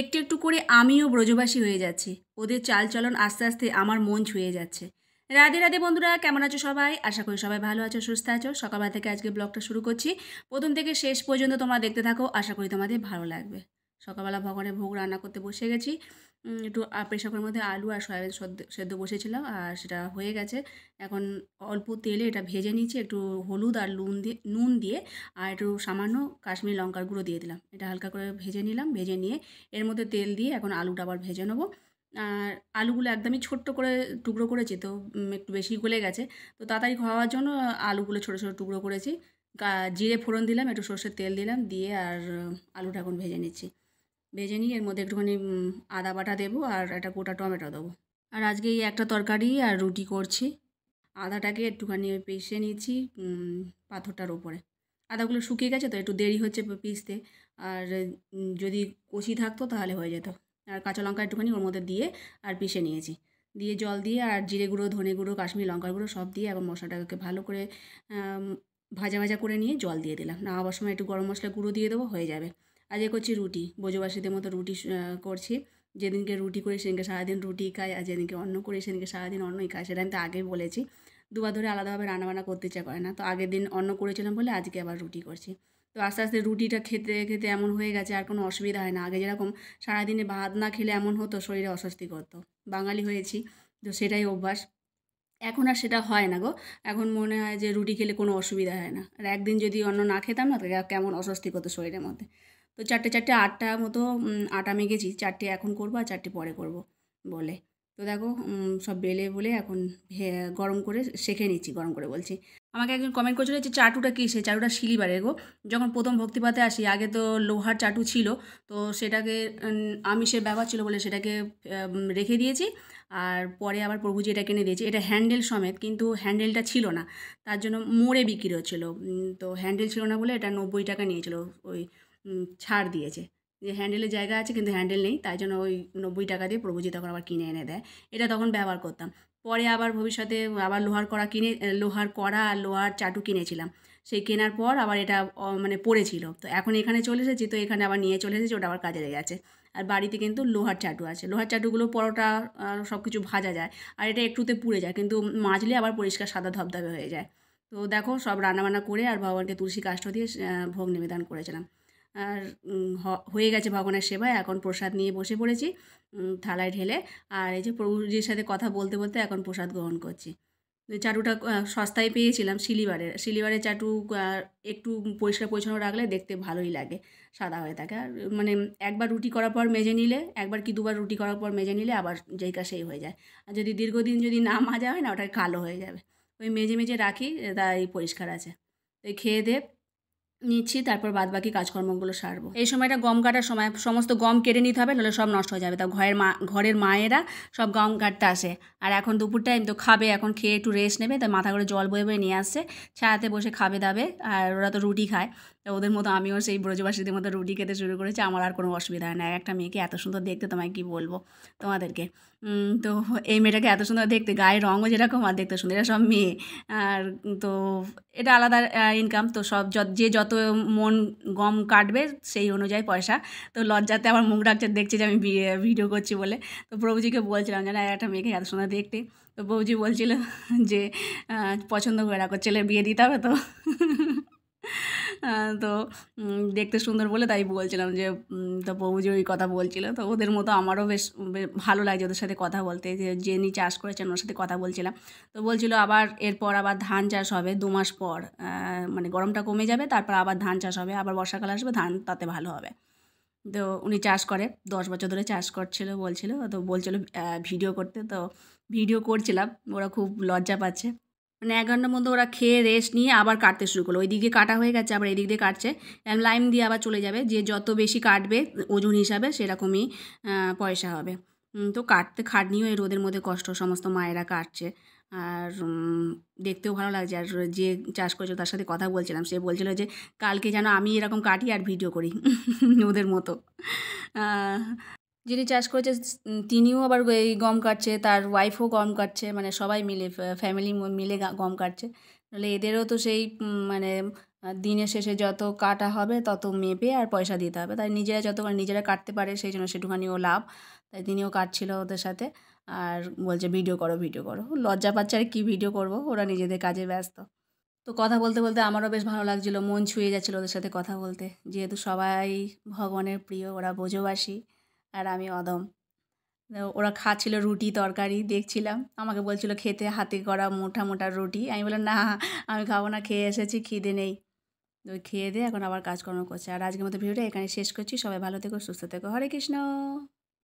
একটু একটু করে আমিও ব্রজবাসী হয়ে যাচ্ছি ওদের চালচলন আস্তে আস্তে আমার মন ছুঁয়ে যাচ্ছে রাধে রাধে বন্ধুরা কেমন আছো সবাই আশা করি সবাই ভালো আছো সুস্থ আছো সকালবেলা থেকে আজকে ব্লগটা শুরু করছি প্রথম থেকে শেষ পর্যন্ত তোমরা দেখতে থাকো আশা করি তোমাদের ভালো লাগবে সকালবেলা ভগবানের ভোগ রান্না করতে বসে গেছি একটু প্রেশার কুকারের মধ্যে আলু আর সয়াবিন সেদ্ধ বসেছিলাম আর সেটা হয়ে গেছে এখন অল্প তেলে এটা ভেজে নিয়েছি একটু হলুদ আর নুন দিয়ে নুন দিয়ে আর একটু সামান্য কাশ্মীর লঙ্কার গুঁড়ো দিয়ে দিলাম এটা হালকা করে ভেজে নিলাম ভেজে নিয়ে এর মধ্যে তেল দিয়ে এখন আলুটা আবার ভেজে নেবো আর আলুগুলো একদমই ছোট্ট করে টুকরো করেছি তো একটু বেশি গলে গেছে তো তাড়াতাড়ি খাওয়ার জন্য আলুগুলো ছোটো ছোটো টুকরো করেছি জিরে ফোড়ন দিলাম একটু সর্ষের তেল দিলাম দিয়ে আর আলুটা এখন ভেজে নিচ্ছি ভেজে নিয়ে এর মধ্যে একটুখানি আদা বাটা দেবো আর একটা গোটা টমেটো দেবো আর আজকে এই একটা তরকারি আর রুটি করছি আদাটাকে একটুখানি পিষে নিচ্ছি পাথরটার ওপরে আদাগুলো শুকিয়ে গেছে তো একটু দেরি হচ্ছে পিসতে আর যদি কষি থাকতো তাহলে হয়ে যেত আর কাঁচা লঙ্কা একটুখানি ওর মধ্যে দিয়ে আর পিষে নিয়েছি দিয়ে জল দিয়ে আর জিরে গুঁড়ো ধনে গুঁড়ো কাশ্মীরি লঙ্কার গুঁড়ো সব দিয়ে এবং মশলাটাকে ভালো করে ভাজা ভাজা করে নিয়ে জল দিয়ে দিলাম না আবার সময় একটু গরম মশলা গুঁড়ো দিয়ে দেবো হয়ে যাবে আজকে করছি রুটি বোঝবাসীদের মতো রুটি করছি যেদিনকে রুটি করি সেদিনকে সারাদিন রুটি খাই আর যেদিনকে অন্ন করি সেদিনকে সারাদিন অন্নই খাই সেটা আমি তো আগেই বলেছি দুবার ধরে আলাদাভাবে রান্নাবান্না করতে ইচ্ছা করে না তো আগের দিন অন্ন করেছিলাম বলে আজকে আবার রুটি করছি তো আস্তে আস্তে রুটিটা খেতে খেতে এমন হয়ে গেছে আর কোনো অসুবিধা হয় না আগে যেরকম সারাদিনে ভাত না খেলে এমন হতো শরীরে অস্বস্তি করতো বাঙালি হয়েছি তো সেটাই অভ্যাস এখন আর সেটা হয় না গো এখন মনে হয় যে রুটি খেলে কোনো অসুবিধা হয় না আর একদিন যদি অন্য না খেতাম না কেমন অস্বস্তি করতো শরীরের মধ্যে তো চারটে চারটে আটটা মতো আটা মেগেছি চারটে এখন করবো আর চারটে পরে করব বলে তো দেখো সব বেলে বলে এখন গরম করে শেখে নিচ্ছি গরম করে বলছি আমাকে একজন কমেন্ট করেছিল যে চাটুটা কী সে চাটুটা শিলিবারের গো যখন প্রথম ভক্তিপাতে আসি আগে তো লোহার চাটু ছিল তো সেটাকে আমিষের ব্যবহার ছিল বলে সেটাকে রেখে দিয়েছি আর পরে আবার প্রভুজি এটা কিনে দিয়েছি এটা হ্যান্ডেল সমেত কিন্তু হ্যান্ডেলটা ছিল না তার জন্য মোড়ে বিক্রি হচ্ছিলো তো হ্যান্ডেল ছিল না বলে এটা নব্বই টাকা নিয়েছিল ওই ছাড় দিয়েছে যে হ্যান্ডেলের জায়গা আছে কিন্তু হ্যান্ডেল নেই তাই জন্য ওই নব্বই টাকা দিয়ে প্রভুজি তখন আবার কিনে এনে দেয় এটা তখন ব্যবহার করতাম পরে আবার ভবিষ্যতে আবার লোহার কড়া কিনে লোহার কড়া আর লোহার চাটু কিনেছিলাম সেই কেনার পর আবার এটা মানে পড়েছিল তো এখন এখানে চলে এসেছি তো এখানে আবার নিয়ে চলে এসেছি ওটা আবার কাজে লেগে গেছে আর বাড়িতে কিন্তু লোহার চাটু আছে লোহার চাটুগুলো পরোটা সব কিছু ভাজা যায় আর এটা একটুতে পুড়ে যায় কিন্তু মাজলে আবার পরিষ্কার সাদা ধবধবে হয়ে যায় তো দেখো সব রান্নাবান্না করে আর ভগবানকে তুলসী কাষ্ঠ দিয়ে ভোগ নিবেদন করেছিলাম আর হয়ে গেছে ভগবানের সেবায় এখন প্রসাদ নিয়ে বসে পড়েছি থালায় ঢেলে আর এই যে প্রভুজির সাথে কথা বলতে বলতে এখন প্রসাদ গ্রহণ করছি চাটুটা সস্তায় পেয়েছিলাম শিলিবারের শিলিবারের চাটু একটু পরিষ্কার পরিচ্ছন্ন রাখলে দেখতে ভালোই লাগে সাদা হয়ে থাকে আর মানে একবার রুটি করার পর মেজে নিলে একবার কি দুবার রুটি করার পর মেজে নিলে আবার যেই সেই হয়ে যায় আর যদি দীর্ঘদিন যদি না মাজা হয় না ওটা কালো হয়ে যাবে ওই মেজে মেজে রাখি তাই পরিষ্কার আছে তো খেয়ে দেয়ে নিচ্ছি তারপর বাদ বাকি কাজকর্মগুলো সারবো এই সময়টা গম কাটার সময় সমস্ত গম কেটে নিতে হবে নাহলে সব নষ্ট হয়ে যাবে তা ঘরের মা ঘরের মায়েরা সব গম কাটতে আসে আর এখন দুপুর টাইম তো খাবে এখন খেয়ে একটু রেস্ট নেবে তাই মাথা করে জল বয়ে বয়ে নিয়ে আসছে ছায়াতে বসে খাবে দাবে আর ওরা তো রুটি খায় তো ওদের মতো আমিও সেই ব্রজবাসীদের মতো রুটি খেতে শুরু করেছি আমার আর কোনো অসুবিধা হয় না একটা মেয়েকে এত সুন্দর দেখতে তোমায় কি বলবো তোমাদেরকে তো এই মেয়েটাকে এত সুন্দর দেখতে গায়ে রঙও যেরকম আর দেখতে সুন্দর এটা সব মেয়ে আর তো এটা আলাদা ইনকাম তো সব যে যত মন গম কাটবে সেই অনুযায়ী পয়সা তো লজ্জাতে আমার মুখ ডাকছে দেখছে যে আমি ভিডিও করছি বলে তো প্রভুজিকে বলছিলাম যে না একটা মেয়েকে এত সুন্দর দেখতে তো বউজি বলছিল যে পছন্দ করে রাখো ছেলে বিয়ে দিতে হবে তো তো দেখতে সুন্দর বলে তাই বলছিলাম যে তো যে ওই কথা বলছিল তো ওদের মতো আমারও বেশ ভালো লাগছে ওদের সাথে কথা বলতে যে যিনি চাষ করেছেন ওর সাথে কথা বলছিলাম তো বলছিল আবার এরপর আবার ধান চাষ হবে দু মাস পর মানে গরমটা কমে যাবে তারপর আবার ধান চাষ হবে আবার বর্ষাকাল আসবে ধান তাতে ভালো হবে তো উনি চাষ করে দশ বছর ধরে চাষ করছিল বলছিল তো বলছিল ভিডিও করতে তো ভিডিও করছিলাম ওরা খুব লজ্জা পাচ্ছে মানে এক ঘন্টার মধ্যে ওরা খেয়ে রেস্ট নিয়ে আবার কাটতে শুরু করলো ওই দিক দিয়ে কাটা হয়ে গেছে আবার এদিক দিয়ে কাটছে লাইম দিয়ে আবার চলে যাবে যে যত বেশি কাটবে ওজন হিসাবে সেরকমই পয়সা হবে তো কাটতে খাটনিও এই রোদের মধ্যে কষ্ট সমস্ত মায়েরা কাটছে আর দেখতেও ভালো লাগছে আর যে চাষ করছে তার সাথে কথা বলছিলাম সে বলছিল যে কালকে যেন আমি এরকম কাটি আর ভিডিও করি ওদের মতো যিনি চাষ করেছে তিনিও আবার এই গম কাটছে তার ওয়াইফও গম কাটছে মানে সবাই মিলে ফ্যামিলি মিলে গম কাটছে নাহলে এদেরও তো সেই মানে দিনের শেষে যত কাটা হবে তত মেপে আর পয়সা দিতে হবে তাই নিজেরা যত নিজেরা কাটতে পারে সেই জন্য সেটুখানিও লাভ তাই তিনিও কাটছিল ওদের সাথে আর বলছে ভিডিও করো ভিডিও করো লজ্জা পাচ্ছে আর কী ভিডিও করব ওরা নিজেদের কাজে ব্যস্ত তো কথা বলতে বলতে আমারও বেশ ভালো লাগছিলো মন ছুঁয়ে যাচ্ছিলো ওদের সাথে কথা বলতে যেহেতু সবাই ভগবানের প্রিয় ওরা বোঝবাসী আর আমি অদম ওরা খাচ্ছিল রুটি তরকারি দেখছিলাম আমাকে বলছিল খেতে হাতে করা মোটা মোটা রুটি আমি বললাম না আমি খাবো না খেয়ে এসেছি খিদে নেই তো খেয়ে দিয়ে এখন আবার কাজকর্ম করছে আর আজকের মতো ভিডিওটা এখানে শেষ করছি সবাই ভালো থেকো সুস্থ থেকো হরে কৃষ্ণ